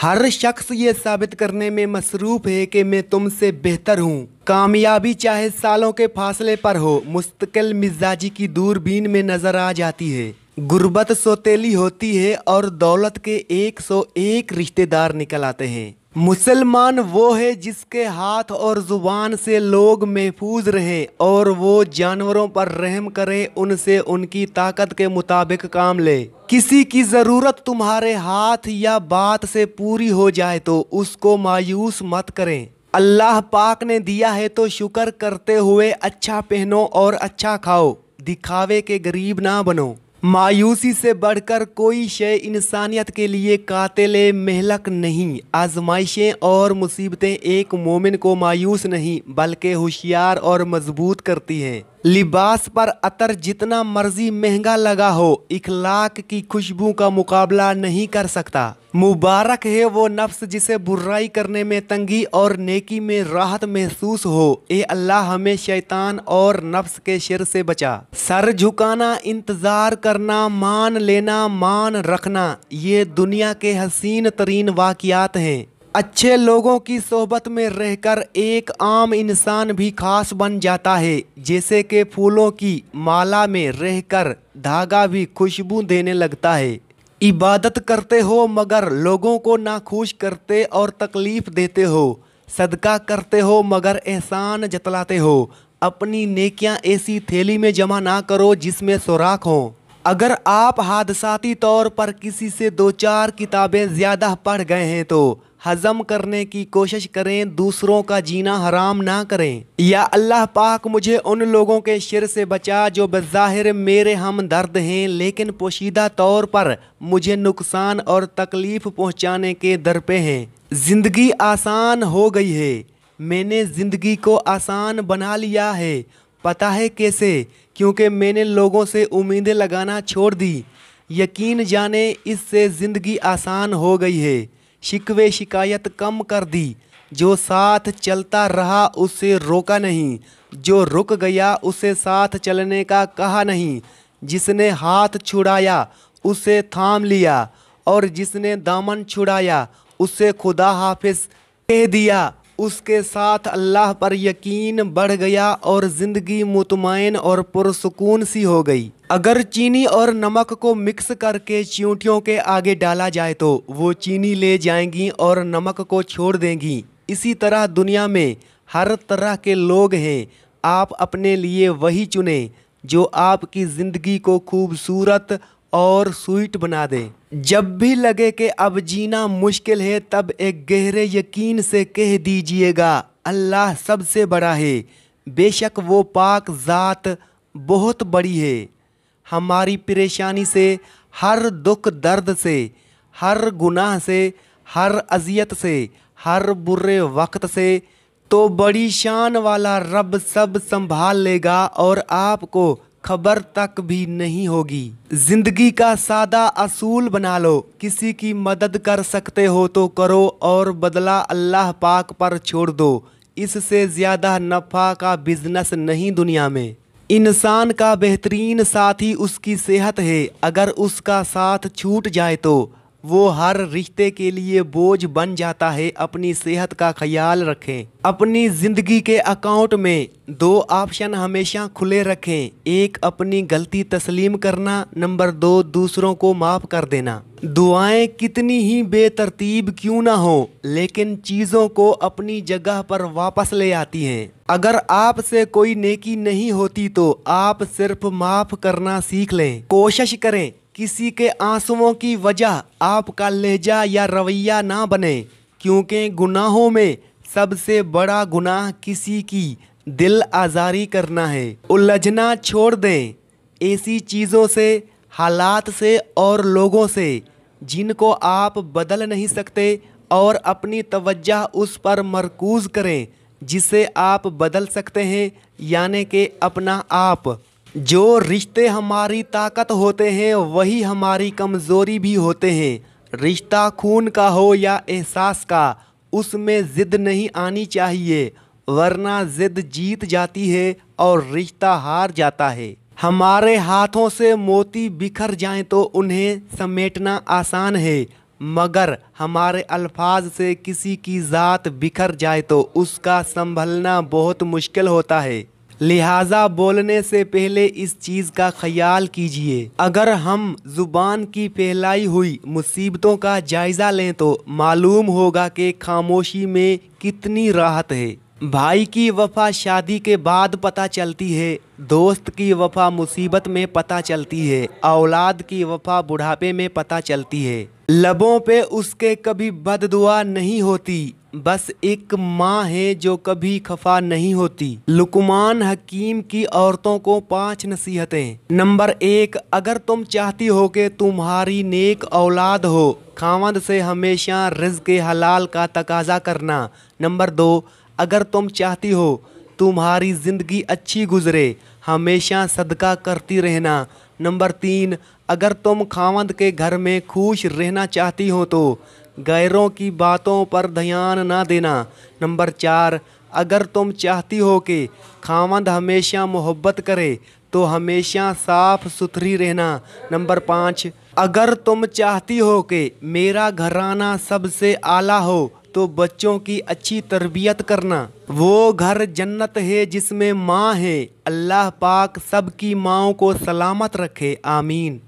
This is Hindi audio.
हर शख्स ये साबित करने में मसरूफ है कि मैं तुमसे बेहतर हूँ कामयाबी चाहे सालों के फासले पर हो मुस्तकिल मिजाजी की दूरबीन में नज़र आ जाती है गुर्बत सोतेली होती है और दौलत के 101 रिश्तेदार निकल आते हैं मुसलमान वो है जिसके हाथ और ज़ुबान से लोग महफूज रहे और वो जानवरों पर रहम करें उनसे उनकी ताकत के मुताबिक काम ले किसी की ज़रूरत तुम्हारे हाथ या बात से पूरी हो जाए तो उसको मायूस मत करें अल्लाह पाक ने दिया है तो शुक्र करते हुए अच्छा पहनो और अच्छा खाओ दिखावे के गरीब ना बनो मायूसी से बढ़कर कोई शय इंसानियत के लिए कातिल महलक नहीं आजमाइशें और मुसीबतें एक मोमिन को मायूस नहीं बल्कि होशियार और मजबूत करती हैं लिबास पर अतर जितना मर्जी महंगा लगा हो इखलाक की खुशबू का मुकाबला नहीं कर सकता मुबारक है वो नफ्स जिसे बुराई करने में तंगी और नेकी में राहत महसूस हो ए अल्लाह हमें शैतान और नफ्स के शर से बचा सर झुकाना इंतज़ार करना मान लेना मान रखना ये दुनिया के हसीन तरीन वाकियात हैं अच्छे लोगों की सोहबत में रहकर एक आम इंसान भी खास बन जाता है जैसे कि फूलों की माला में रहकर धागा भी खुशबू देने लगता है इबादत करते हो मगर लोगों को नाखुश करते और तकलीफ़ देते हो सदका करते हो मगर एहसान जतलाते हो अपनी नेकियां ऐसी थैली में जमा ना करो जिसमें सुराख हो अगर आप हादसाती तौर पर किसी से दो चार किताबें ज़्यादा पढ़ गए हैं तो हज़म करने की कोशिश करें दूसरों का जीना हराम ना करें या अल्लाह पाक मुझे उन लोगों के शिर से बचा जो बज़ाहिर मेरे हम दर्द हैं लेकिन पोशीदा तौर पर मुझे नुकसान और तकलीफ़ पहुँचाने के दर पे हैं ज़िंदगी आसान हो गई है मैंने ज़िंदगी को आसान बना लिया है पता है कैसे क्योंकि मैंने लोगों से उम्मीदें लगाना छोड़ दी यकीन जाने इससे ज़िंदगी आसान हो गई है शिकवे शिकायत कम कर दी जो साथ चलता रहा उसे रोका नहीं जो रुक गया उसे साथ चलने का कहा नहीं जिसने हाथ छुड़ाया उसे थाम लिया और जिसने दामन छुड़ाया उसे खुदा हाफिज कह दिया उसके साथ अल्लाह पर यकीन बढ़ गया और ज़िंदगी मुतमिन और पुरसकून सी हो गई अगर चीनी और नमक को मिक्स करके चींटियों के आगे डाला जाए तो वो चीनी ले जाएंगी और नमक को छोड़ देंगी इसी तरह दुनिया में हर तरह के लोग हैं आप अपने लिए वही चुने जो आपकी ज़िंदगी को खूबसूरत और स्वीट बना दे जब भी लगे कि अब जीना मुश्किल है तब एक गहरे यकीन से कह दीजिएगा अल्लाह सबसे बड़ा है बेशक वो पाक ज़ात बहुत बड़ी है हमारी परेशानी से हर दुख दर्द से हर गुनाह से हर अजियत से हर बुरे वक्त से तो बड़ी शान वाला रब सब संभाल लेगा और आपको खबर तक भी नहीं होगी जिंदगी का सादा असूल बना लो किसी की मदद कर सकते हो तो करो और बदला अल्लाह पाक पर छोड़ दो इससे ज़्यादा नफ़ा का बिजनेस नहीं दुनिया में इंसान का बेहतरीन साथी उसकी सेहत है अगर उसका साथ छूट जाए तो वो हर रिश्ते के लिए बोझ बन जाता है अपनी सेहत का ख्याल रखें अपनी ज़िंदगी के अकाउंट में दो ऑप्शन हमेशा खुले रखें एक अपनी गलती तस्लीम करना नंबर दो दूसरों को माफ़ कर देना दुआएं कितनी ही बेतरतीब क्यों ना हो लेकिन चीज़ों को अपनी जगह पर वापस ले आती हैं अगर आपसे कोई नेकी नहीं होती तो आप सिर्फ माफ़ करना सीख लें कोशिश करें किसी के आंसुओं की वजह आपका लहजा या रवैया ना बने क्योंकि गुनाहों में सबसे बड़ा गुनाह किसी की दिल आज़ारी करना है उलझना छोड़ दें ऐसी चीज़ों से हालात से और लोगों से जिनको आप बदल नहीं सकते और अपनी तवज्जा उस पर मरकूज़ करें जिसे आप बदल सकते हैं यानी कि अपना आप जो रिश्ते हमारी ताकत होते हैं वही हमारी कमज़ोरी भी होते हैं रिश्ता खून का हो या एहसास का उसमें ज़िद नहीं आनी चाहिए वरना ज़िद जीत जाती है और रिश्ता हार जाता है हमारे हाथों से मोती बिखर जाएं तो उन्हें समेटना आसान है मगर हमारे अल्फाज से किसी की ज़ात बिखर जाए तो उसका संभलना बहुत मुश्किल होता है लिहाजा बोलने से पहले इस चीज़ का ख्याल कीजिए अगर हम जुबान की फैलाई हुई मुसीबतों का जायज़ा लें तो मालूम होगा कि खामोशी में कितनी राहत है भाई की वफा शादी के बाद पता चलती है दोस्त की वफा मुसीबत में पता चलती है औलाद की वफा बुढ़ापे में पता चलती है लबों पे उसके कभी बददुआ नहीं होती बस एक माँ है जो कभी खफा नहीं होती लुकमान हकीम की औरतों को पांच नसीहतें नंबर एक अगर तुम चाहती हो कि तुम्हारी नेक औलाद हो खावंद से हमेशा रिज के हलाल का तकाजा करना नंबर दो अगर तुम चाहती हो तुम्हारी ज़िंदगी अच्छी गुजरे हमेशा सदका करती रहना नंबर तीन अगर तुम खावंद के घर में खुश रहना चाहती हो तो गैरों की बातों पर ध्यान ना देना नंबर चार अगर तुम चाहती हो कि खावंद हमेशा मोहब्बत करे तो हमेशा साफ सुथरी रहना नंबर पाँच अगर तुम चाहती हो कि मेरा घराना सबसे आला हो तो बच्चों की अच्छी तरबियत करना वो घर जन्नत है जिसमें माँ है अल्लाह पाक सबकी माओ को सलामत रखे आमीन